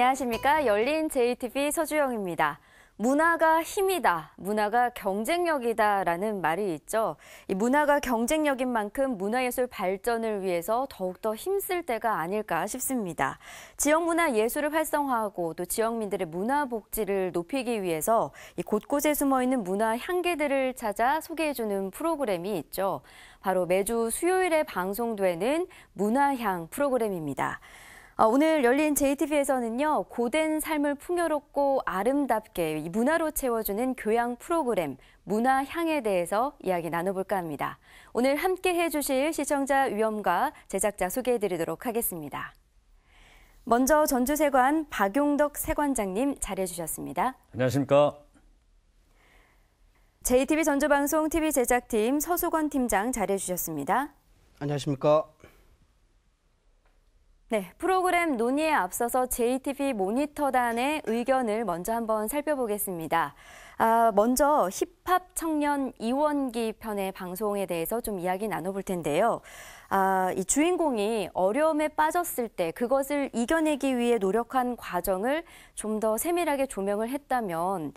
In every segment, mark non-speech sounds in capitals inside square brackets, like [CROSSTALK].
안녕하십니까. 열린 j t b 서주영입니다. 문화가 힘이다, 문화가 경쟁력이다라는 말이 있죠. 이 문화가 경쟁력인 만큼 문화예술 발전을 위해서 더욱더 힘쓸 때가 아닐까 싶습니다. 지역문화 예술을 활성화하고 또 지역민들의 문화 복지를 높이기 위해서 이 곳곳에 숨어 있는 문화 향기들을 찾아 소개해주는 프로그램이 있죠. 바로 매주 수요일에 방송되는 문화향 프로그램입니다. 어, 오늘 열린 j t v c 에서는요 고된 삶을 풍요롭고 아름답게 문화로 채워주는 교양 프로그램, 문화향에 대해서 이야기 나눠볼까 합니다. 오늘 함께 해주실 시청자 위험과 제작자 소개해드리도록 하겠습니다. 먼저 전주세관 박용덕 세관장님 자리해주셨습니다. 안녕하십니까. JTB 전주방송 TV 제작팀 서수건 팀장 자리해주셨습니다. 안녕하십니까. 네, 프로그램 논의에 앞서서 JTV 모니터단의 의견을 먼저 한번 살펴보겠습니다. 아, 먼저 힙합 청년 이원기 편의 방송에 대해서 좀 이야기 나눠볼 텐데요. 아, 이 주인공이 어려움에 빠졌을 때 그것을 이겨내기 위해 노력한 과정을 좀 더 세밀하게 조명을 했다면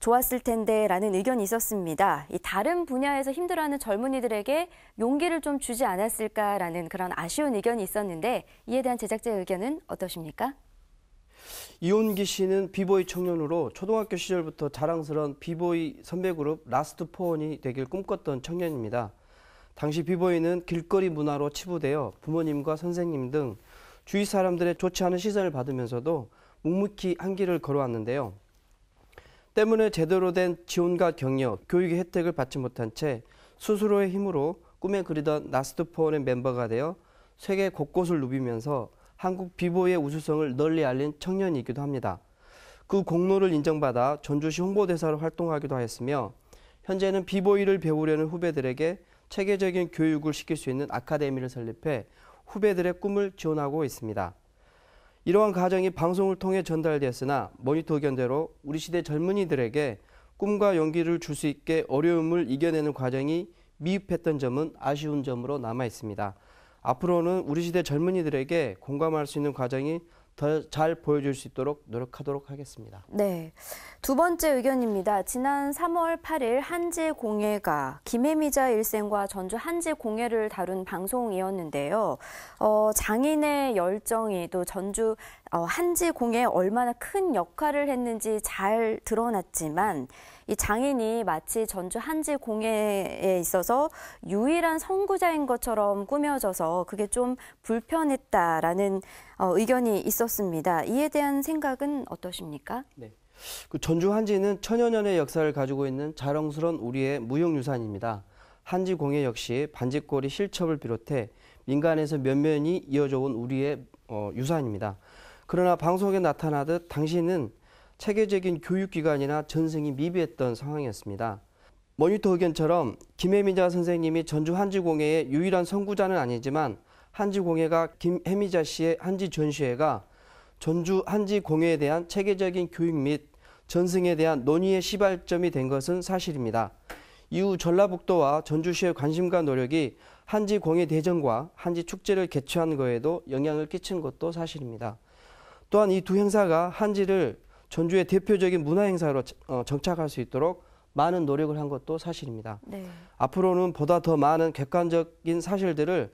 좋았을 텐데 라는 의견이 있었습니다. 다른 분야에서 힘들어하는 젊은이들에게 용기를 좀 주지 않았을까라는 그런 아쉬운 의견이 있었는데 이에 대한 제작자의 의견은 어떠십니까? 이온기 씨는 비보이 청년으로 초등학교 시절부터 자랑스러운 비보이 선배 그룹 라스트 포원이 되길 꿈꿨던 청년입니다. 당시 비보이는 길거리 문화로 치부되어 부모님과 선생님 등 주위 사람들의 좋지 않은 시선을 받으면서도 묵묵히 한 길을 걸어왔는데요. 때문에 제대로 된 지원과 격려, 교육의 혜택을 받지 못한 채 스스로의 힘으로 꿈에 그리던 나스트포원의 멤버가 되어 세계 곳곳을 누비면서 한국 비보의 우수성을 널리 알린 청년이기도 합니다. 그 공로를 인정받아 전주시 홍보대사로 활동하기도 하였으며 현재는 비보이를 배우려는 후배들에게 체계적인 교육을 시킬 수 있는 아카데미를 설립해 후배들의 꿈을 지원하고 있습니다. 이러한 가정이 방송을 통해 전달됐으나 모니터 의견대로 우리 시대 젊은이들에게 꿈과 용기를 줄 수 있게 어려움을 이겨내는 과정이 미흡했던 점은 아쉬운 점으로 남아 있습니다. 앞으로는 우리 시대 젊은이들에게 공감할 수 있는 과정이 더잘 보여줄 수 있도록 노력하도록 하겠습니다. 네. 두 번째 의견입니다. 지난 3월 8일 한지공예가 김혜미자 일생과 전주 한지공예를 다룬 방송이었는데요. 어, 장인의 열정이 또 전주 어, 한지공예에 얼마나 큰 역할을 했는지 잘 드러났지만 이 장인이 마치 전주 한지 공예에 있어서 유일한 선구자인 것처럼 꾸며져서 그게 좀 불편했다라는 어, 의견이 있었습니다. 이에 대한 생각은 어떠십니까? 네. 그 전주 한지는 천여 년의 역사를 가지고 있는 자랑스러운 우리의 무형유산입니다. 한지 공예 역시 반지꼬리 실첩을 비롯해 민간에서 몇면이 이어져 온 우리의 어, 유산입니다. 그러나 방송에 나타나듯 당신은 체계적인 교육기관이나 전생이 미비했던 상황이었습니다. 머니터 의견처럼 김혜미자 선생님이 전주 한지공예의 유일한 선구자는 아니지만 한지공예가 김혜미자 씨의 한지 전시회가 전주 한지공예에 대한 체계적인 교육 및 전승에 대한 논의의 시발점이 된 것은 사실입니다. 이후 전라북도와 전주시의 관심과 노력이 한지 공예 대전과 한지 축제를 개최한 거에도 영향을 끼친 것도 사실입니다. 또한 이 두 행사가 한지를 전주의 대표적인 문화 행사로 어, 정착할 수 있도록 많은 노력을 한 것도 사실입니다. 네. 앞으로는 보다 더 많은 객관적인 사실들을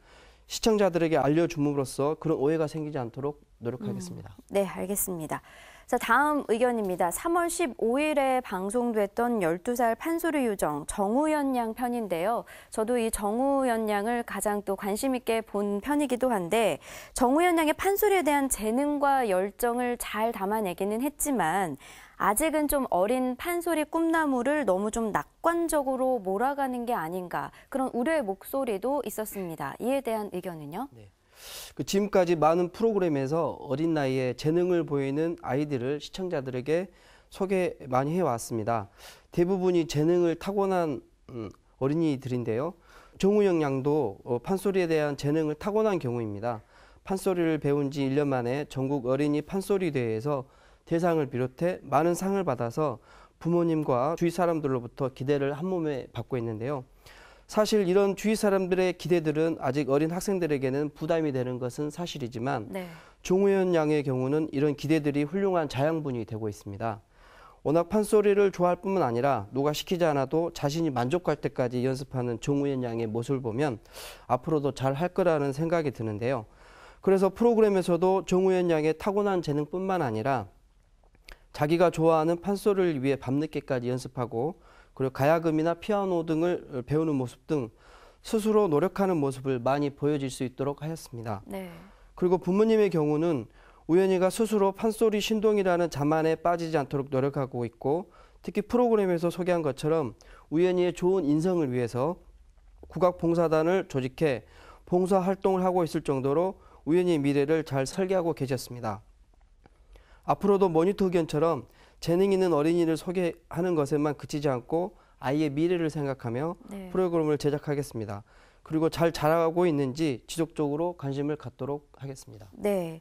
시청자들에게 알려줌으로써 그런 오해가 생기지 않도록 노력하겠습니다. 음, 네, 알겠습니다. 자, 다음 의견입니다. 3월 15일에 방송됐던 12살 판소리 요정 정우연 양 편인데요. 저도 이 정우연 양을 가장 또 관심 있게 본 편이기도 한데 정우연 양의 판소리에 대한 재능과 열정을 잘 담아내기는 했지만 아직은 좀 어린 판소리 꿈나무를 너무 좀 낙관적으로 몰아가는 게 아닌가 그런 우려의 목소리도 있었습니다. 이에 대한 의견은요? 네. 그 지금까지 많은 프로그램에서 어린 나이에 재능을 보이는 아이들을 시청자들에게 소개 많이 해왔습니다. 대부분이 재능을 타고난 음, 어린이들인데요. 정우영 양도 어, 판소리에 대한 재능을 타고난 경우입니다. 판소리를 배운 지 1년 만에 전국 어린이 판소리 대회에서 대상을 비롯해 많은 상을 받아서 부모님과 주위 사람들로부터 기대를 한 몸에 받고 있는데요. 사실 이런 주위 사람들의 기대들은 아직 어린 학생들에게는 부담이 되는 것은 사실이지만 네. 종우현 양의 경우는 이런 기대들이 훌륭한 자양분이 되고 있습니다. 워낙 판소리를 좋아할 뿐만 아니라 누가 시키지 않아도 자신이 만족할 때까지 연습하는 종우현 양의 모습을 보면 앞으로도 잘 할 거라는 생각이 드는데요. 그래서 프로그램에서도 종우현 양의 타고난 재능뿐만 아니라 자기가 좋아하는 판소리를 위해 밤늦게까지 연습하고 그리고 가야금이나 피아노 등을 배우는 모습 등 스스로 노력하는 모습을 많이 보여질 수 있도록 하였습니다. 네. 그리고 부모님의 경우는 우연히가 스스로 판소리 신동이라는 자만에 빠지지 않도록 노력하고 있고 특히 프로그램에서 소개한 것처럼 우연히의 좋은 인성을 위해서 국악 봉사단을 조직해 봉사 활동을 하고 있을 정도로 우연히 미래를 잘 설계하고 계셨습니다. 앞으로도 모니터 의견처럼 재능 있는 어린이를 소개하는 것에만 그치지 않고 아이의 미래를 생각하며 네. 프로그램을 제작하겠습니다. 그리고 잘 자라고 있는지 지속적으로 관심을 갖도록 하겠습니다. 네.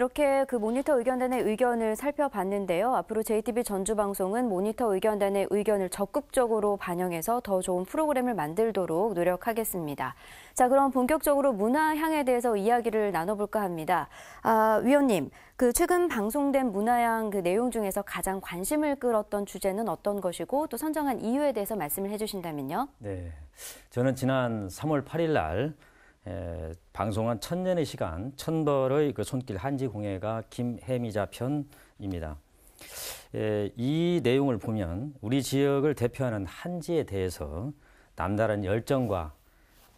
이렇게 그 모니터 의견단의 의견을 살펴봤는데요. 앞으로 JTB 전주방송은 모니터 의견단의 의견을 적극적으로 반영해서 더 좋은 프로그램을 만들도록 노력하겠습니다. 자, 그럼 본격적으로 문화향에 대해서 이야기를 나눠볼까 합니다. 아, 위원님, 그 최근 방송된 문화향 그 내용 중에서 가장 관심을 끌었던 주제는 어떤 것이고 또 선정한 이유에 대해서 말씀을 해주신다면요. 네, 저는 지난 3월 8일 날 에, 방송한 천년의 시간, 천벌의 그 손길 한지 공예가 김해미자 편입니다. 예, 이 내용을 보면 우리 지역을 대표하는 한지에 대해서 남다른 열정과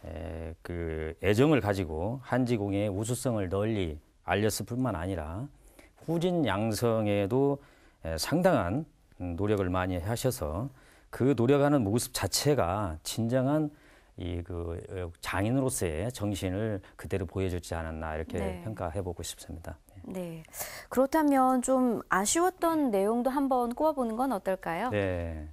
에, 그 애정을 가지고 한지 공예의 우수성을 널리 알렸을 뿐만 아니라 후진 양성에도 에, 상당한 노력을 많이 하셔서 그 노력하는 모습 자체가 진정한 이그 어, 장인으로서의 정신을 그대로 보여주지 않았나 이렇게 네. 평가해보고 싶습니다. 네. 네. 그렇다면 좀 아쉬웠던 내용도 한번 꼽아보는 건 어떨까요? 네.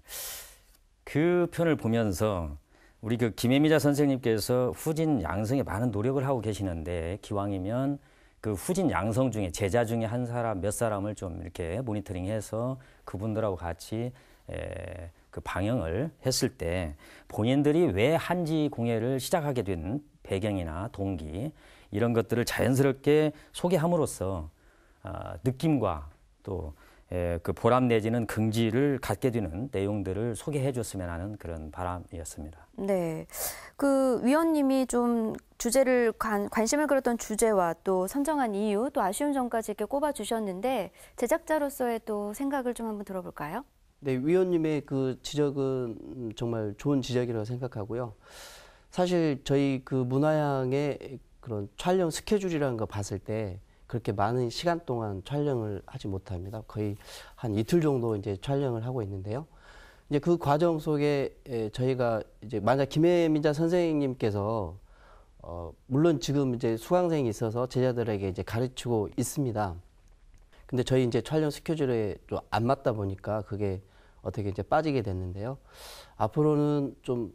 그 편을 보면서 우리 그 김혜미자 선생님께서 후진 양성에 많은 노력을 하고 계시는데 기왕이면 그 후진 양성 중에 제자 중에 한 사람 몇 사람을 좀 이렇게 모니터링해서 그분들하고 같이 에, 그 방영을 했을 때 본인들이 왜 한지 공예를 시작하게 된 배경이나 동기 이런 것들을 자연스럽게 소개함으로써 어, 느낌과 또 예, 그 보람 내지는 긍지를 갖게 되는 내용들을 소개해 줬으면 하는 그런 바람이었습니다. 네. 그 위원님이 좀 주제를 관, 관심을 끌었던 주제와 또 선정한 이유 또 아쉬운 점까지 이렇게 꼽아 주셨는데 제작자로서의 또 생각을 좀 한번 들어볼까요? 네, 위원님의 그 지적은 정말 좋은 지적이라고 생각하고요. 사실 저희 그문화양의 그런 촬영 스케줄이라는 거 봤을 때 그렇게 많은 시간 동안 촬영을 하지 못합니다. 거의 한 이틀 정도 이제 촬영을 하고 있는데요. 이제 그 과정 속에 저희가 이제 만약 김혜민자 선생님께서 어 물론 지금 이제 수강생이 있어서 제자들에게 이제 가르치고 있습니다. 근데 저희 이제 촬영 스케줄에 좀 안 맞다 보니까 그게 어떻게 이제 빠지게 됐는데요. 앞으로는 좀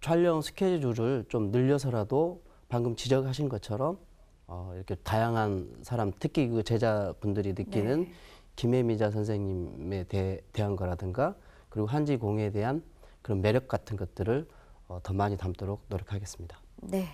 촬영 스케줄을 좀 늘려서라도 방금 지적하신 것처럼 어, 이렇게 다양한 사람, 특히 그 제자분들이 느끼는 네. 김혜미자 선생님에 대, 한 거라든가 그리고 한지공에 대한 그런 매력 같은 것들을 어, 더 많이 담도록 노력하겠습니다. 네.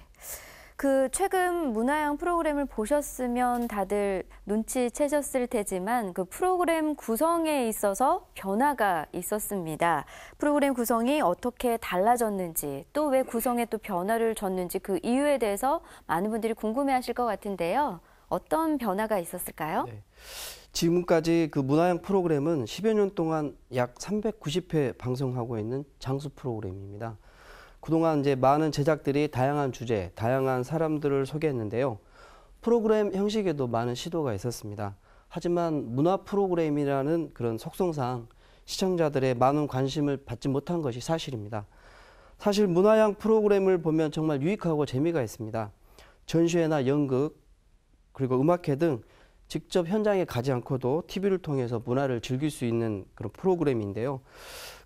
그 최근 문화양 프로그램을 보셨으면 다들 눈치채셨을 테지만 그 프로그램 구성에 있어서 변화가 있었습니다. 프로그램 구성이 어떻게 달라졌는지 또 왜 구성에 또 변화를 줬는지 그 이유에 대해서 많은 분들이 궁금해하실 것 같은데요. 어떤 변화가 있었을까요? 네. 지금까지 그 문화형 프로그램은 10여 년 동안 약 390회 방송하고 있는 장수 프로그램입니다. 그동안 이제 많은 제작들이 다양한 주제, 다양한 사람들을 소개했는데요. 프로그램 형식에도 많은 시도가 있었습니다. 하지만 문화 프로그램이라는 그런 속성상 시청자들의 많은 관심을 받지 못한 것이 사실입니다. 사실 문화양 프로그램을 보면 정말 유익하고 재미가 있습니다. 전시회나 연극, 그리고 음악회 등 직접 현장에 가지 않고도 TV를 통해서 문화를 즐길 수 있는 그런 프로그램인데요.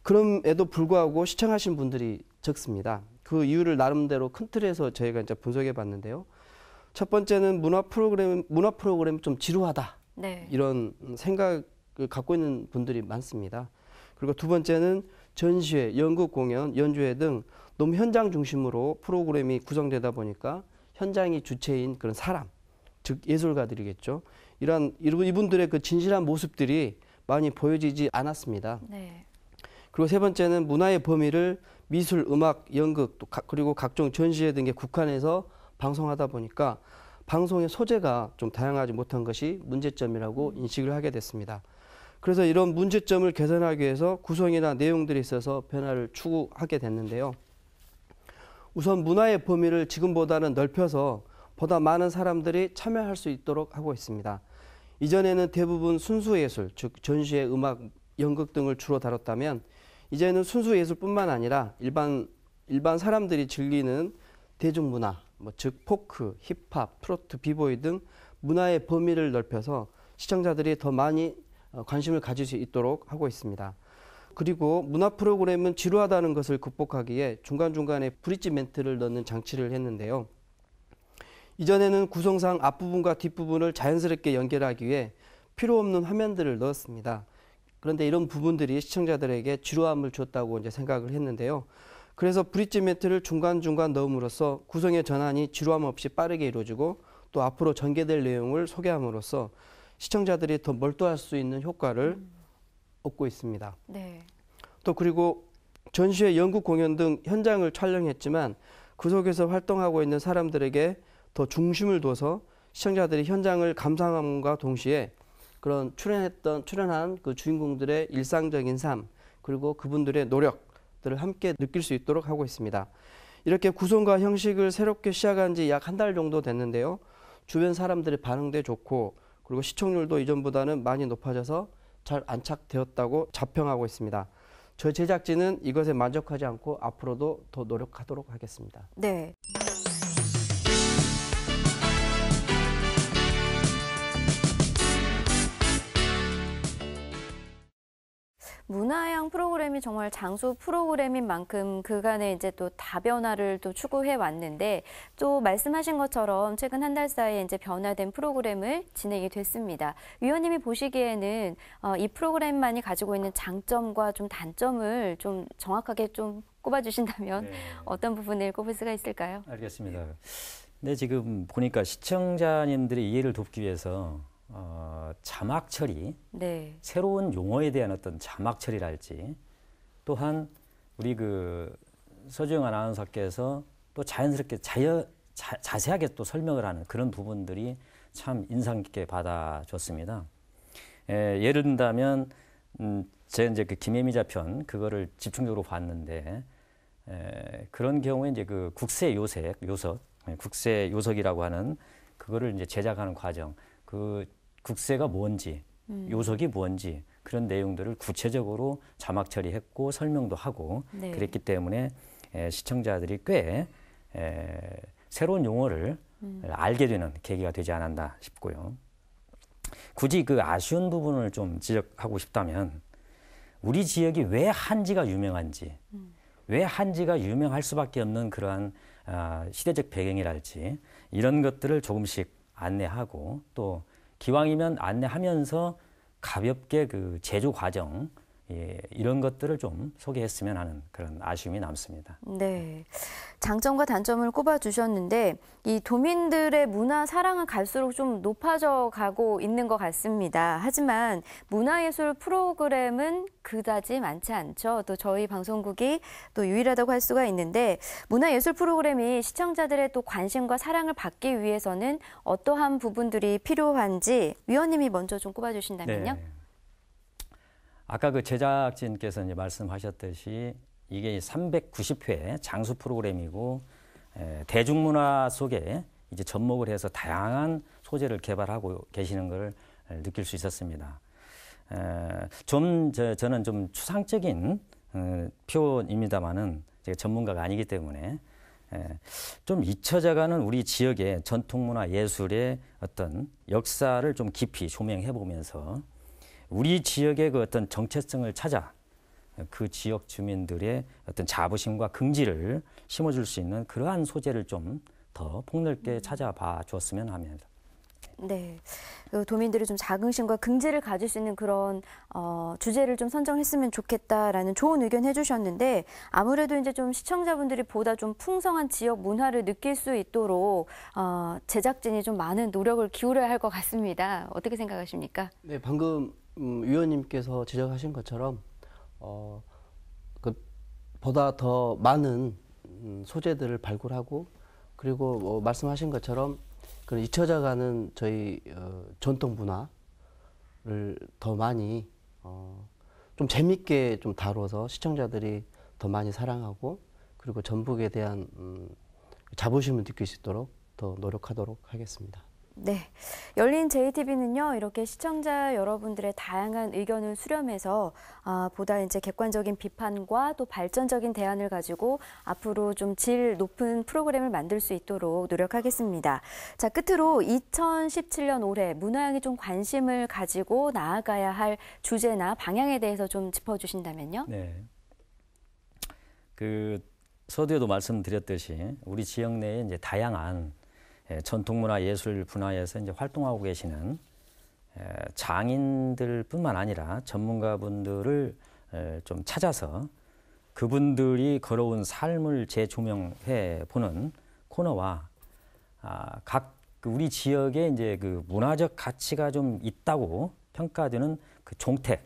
그럼에도 불구하고 시청하신 분들이 적습니다. 그 이유를 나름대로 큰 틀에서 저희가 이제 분석해 봤는데요. 첫 번째는 문화 프로그램 문화 프로그램 좀 지루하다 네. 이런 생각을 갖고 있는 분들이 많습니다. 그리고 두 번째는 전시회, 연극 공연, 연주회 등 너무 현장 중심으로 프로그램이 구성되다 보니까 현장이 주체인 그런 사람, 즉 예술가들이겠죠. 이런 이분들의 그 진실한 모습들이 많이 보여지지 않았습니다. 네. 그리고 세 번째는 문화의 범위를 미술, 음악, 연극 또 가, 그리고 각종 전시회 등의 국한에서 방송하다 보니까 방송의 소재가 좀 다양하지 못한 것이 문제점이라고 음. 인식을 하게 됐습니다. 그래서 이런 문제점을 개선하기 위해서 구성이나 내용들이 있어서 변화를 추구하게 됐는데요. 우선 문화의 범위를 지금보다는 넓혀서 보다 많은 사람들이 참여할 수 있도록 하고 있습니다. 이전에는 대부분 순수 예술, 즉 전시회, 음악, 연극 등을 주로 다뤘다면 이제는 순수 예술뿐만 아니라 일반 일반 사람들이 즐기는 대중문화, 뭐 즉 포크, 힙합, 프로트 비보이 등 문화의 범위를 넓혀서 시청자들이 더 많이 어, 관심을 가질 수 있도록 하고 있습니다. 그리고 문화 프로그램은 지루하다는 것을 극복하기에 중간중간에 브릿지 멘트를 넣는 장치를 했는데요. 이전에는 구성상 앞부분과 뒷부분을 자연스럽게 연결하기 위해 필요 없는 화면들을 넣었습니다. 그런데 이런 부분들이 시청자들에게 지루함을 줬다고 이제 생각을 했는데요. 그래서 브릿지 매트를 중간중간 넣음으로써 구성의 전환이 지루함 없이 빠르게 이루어지고 또 앞으로 전개될 내용을 소개함으로써 시청자들이 더 몰두할 수 있는 효과를 음. 얻고 있습니다. 네. 또 그리고 전시회 연극 공연 등 현장을 촬영했지만 그 속에서 활동하고 있는 사람들에게 더 중심을 둬서 시청자들이 현장을 감상함과 동시에 그런 출연했던 출연한 그 주인공들의 일상적인 삶 그리고 그분들의 노력들을 함께 느낄 수 있도록 하고 있습니다. 이렇게 구성과 형식을 새롭게 시작한 지 약 한 달 정도 됐는데요. 주변 사람들의 반응도 좋고 그리고 시청률도 이전보다는 많이 높아져서 잘 안착되었다고 자평하고 있습니다. 저희 제작진은 이것에 만족하지 않고 앞으로도 더 노력하도록 하겠습니다. 네. 문화향 프로그램이 정말 장수 프로그램인 만큼 그간에 이제 또 다변화를 또 추구해 왔는데 또 말씀하신 것처럼 최근 한 달 사이에 이제 변화된 프로그램을 진행이 됐습니다. 위원님이 보시기에는 어, 이 프로그램만이 가지고 있는 장점과 좀 단점을 좀 정확하게 좀 꼽아주신다면 네. [LAUGHS] 어떤 부분을 꼽을 수가 있을까요? 알겠습니다. 네, 지금 보니까 시청자님들의 이해를 돕기 위해서 어, 자막 처리, 네. 새로운 용어에 대한 어떤 자막 처리랄지, 또한 우리 그 서주영 아나운서께서 또 자연스럽게 자여, 자, 자세하게 또 설명을 하는 그런 부분들이 참 인상 깊게 받아줬습니다. 예, 예를 든다면, 음, 제 이제 그 김혜미자 편 그거를 집중적으로 봤는데 에, 예, 그런 경우에 이제 그 국세 요색 요석 예, 국세 요석이라고 하는 그거를 이제 제작하는 과정 그 국세가 뭔지 음. 요석이 뭔지 그런 내용들을 구체적으로 자막 처리했고 설명도 하고 네. 그랬기 때문에 에, 시청자들이 꽤 에, 새로운 용어를 음. 알게 되는 계기가 되지 않았나 싶고요. 굳이 그 아쉬운 부분을 좀 지적하고 싶다면 우리 지역이 왜 한지가 유명한지 음. 왜 한지가 유명할 수밖에 없는 그러한 아, 시대적 배경이랄지 이런 것들을 조금씩 안내하고 또 기왕이면 안내하면서 가볍게 그 제조 과정 예, 이런 것들을 좀 소개했으면 하는 그런 아쉬움이 남습니다. 네. 장점과 단점을 꼽아 주셨는데 이 도민들의 문화 사랑은 갈수록 좀 높아져 가고 있는 것 같습니다. 하지만 문화예술 프로그램은 그다지 많지 않죠. 또 저희 방송국이 또 유일하다고 할 수가 있는데 문화예술 프로그램이 시청자들의 또 관심과 사랑을 받기 위해서는 어떠한 부분들이 필요한지 위원님이 먼저 좀 꼽아 주신다면요. 네. 아까 그 제작진께서 이제 말씀하셨듯이 이게 390회 장수 프로그램이고 에, 대중문화 속에 이제 접목을 해서 다양한 소재를 개발하고 계시는 걸 느낄 수 있었습니다. 에, 좀 저, 저는 좀 추상적인 어, 표현입니다만은 제가 전문가가 아니기 때문에 에, 좀 잊혀져가는 우리 지역의 전통문화 예술의 어떤 역사를 좀 깊이 조명해 보면서 우리 지역의 그 어떤 정체성을 찾아 그 지역 주민들의 어떤 자부심과 긍지를 심어줄 수 있는 그러한 소재를 좀 더 폭넓게 음. 찾아봐 주었으면 합니다. 네, 그 도민들이 좀 자긍심과 긍지를 가질 수 있는 그런 어, 주제를 좀 선정했으면 좋겠다라는 좋은 의견 해주셨는데 아무래도 이제 좀 시청자분들이 보다 좀 풍성한 지역 문화를 느낄 수 있도록 어, 제작진이 좀 많은 노력을 기울여야 할 것 같습니다. 어떻게 생각하십니까? 네, 방금 음, 위원님께서 지적하신 것처럼 어, 그, 보다 더 많은 음, 소재들을 발굴하고 그리고 뭐 말씀하신 것처럼 그런 잊혀져가는 저희 어, 전통 문화를 더 많이 어, 좀 재밌게 좀 다뤄서 시청자들이 더 많이 사랑하고 그리고 전북에 대한 음, 자부심을 느낄 수 있도록 더 노력하도록 하겠습니다. 네. 열린 JTB는요, 이렇게 시청자 여러분들의 다양한 의견을 수렴해서 아, 보다 이제 객관적인 비판과 또 발전적인 대안을 가지고 앞으로 좀 질 높은 프로그램을 만들 수 있도록 노력하겠습니다. 자, 끝으로 2017년 올해 문화양이 좀 관심을 가지고 나아가야 할 주제나 방향에 대해서 좀 짚어주신다면요? 네. 그 서두에도 말씀드렸듯이 우리 지역 내에 이제 다양한 예, 전통문화 예술 분야에서 이제 활동하고 계시는 예, 장인들뿐만 아니라 전문가분들을 예, 좀 찾아서 그분들이 걸어온 삶을 재조명해 보는 코너와 아, 각 그 우리 지역에 이제 그 문화적 가치가 좀 있다고 평가되는 그 종택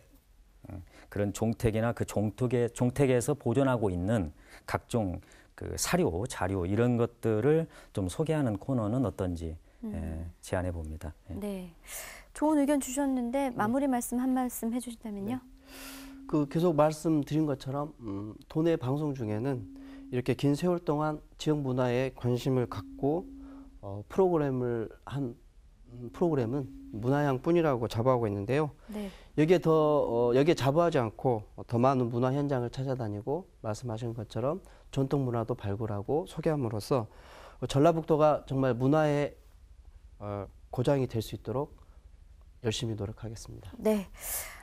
음, 그런 종택이나 그 종택에 종택에서 보존하고 있는 각종 그 사료, 자료 이런 것들을 좀 소개하는 코너는 어떤지 음. 예, 제안해 봅니다. 예. 네, 좋은 의견 주셨는데 네. 마무리 말씀 한 말씀 해주신다면요. 네. 그 계속 말씀드린 것처럼 음, 돈의 방송 중에는 이렇게 긴 세월 동안 지역 문화에 관심을 갖고 어, 프로그램을 한 음, 프로그램은 문화향뿐이라고 자부하고 있는데요. 네. 여기에 더 어, 여기에 자부하지 않고 더 많은 문화 현장을 찾아다니고 말씀하신 것처럼 전통 문화도 발굴하고 소개함으로써 전라북도가 정말 문화의 어, 고장이 될 수 있도록 열심히 노력하겠습니다. 네.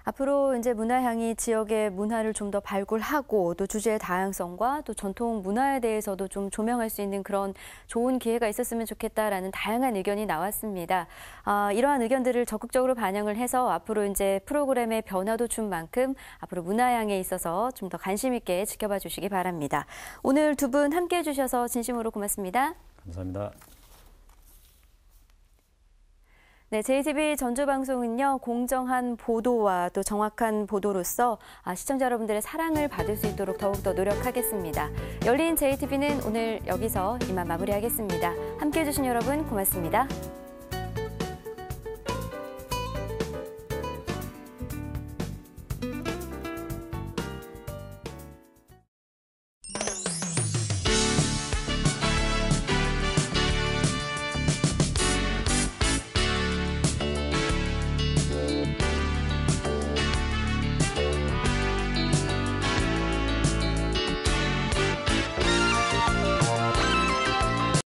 앞으로 이제 문화향이 지역의 문화를 좀 더 발굴하고 또 주제의 다양성과 또 전통 문화에 대해서도 좀 조명할 수 있는 그런 좋은 기회가 있었으면 좋겠다라는 다양한 의견이 나왔습니다. 아, 이러한 의견들을 적극적으로 반영을 해서 앞으로 이제 프로그램의 변화도 준 만큼 앞으로 문화향에 있어서 좀 더 관심 있게 지켜봐 주시기 바랍니다. 오늘 두 분 함께 해주셔서 진심으로 고맙습니다. 감사합니다. 네, JTB 전주방송은요, 공정한 보도와 또 정확한 보도로서 아, 시청자 여러분들의 사랑을 받을 수 있도록 더욱더 노력하겠습니다. 열린 JTB는 오늘 여기서 이만 마무리하겠습니다. 함께 해주신 여러분 고맙습니다.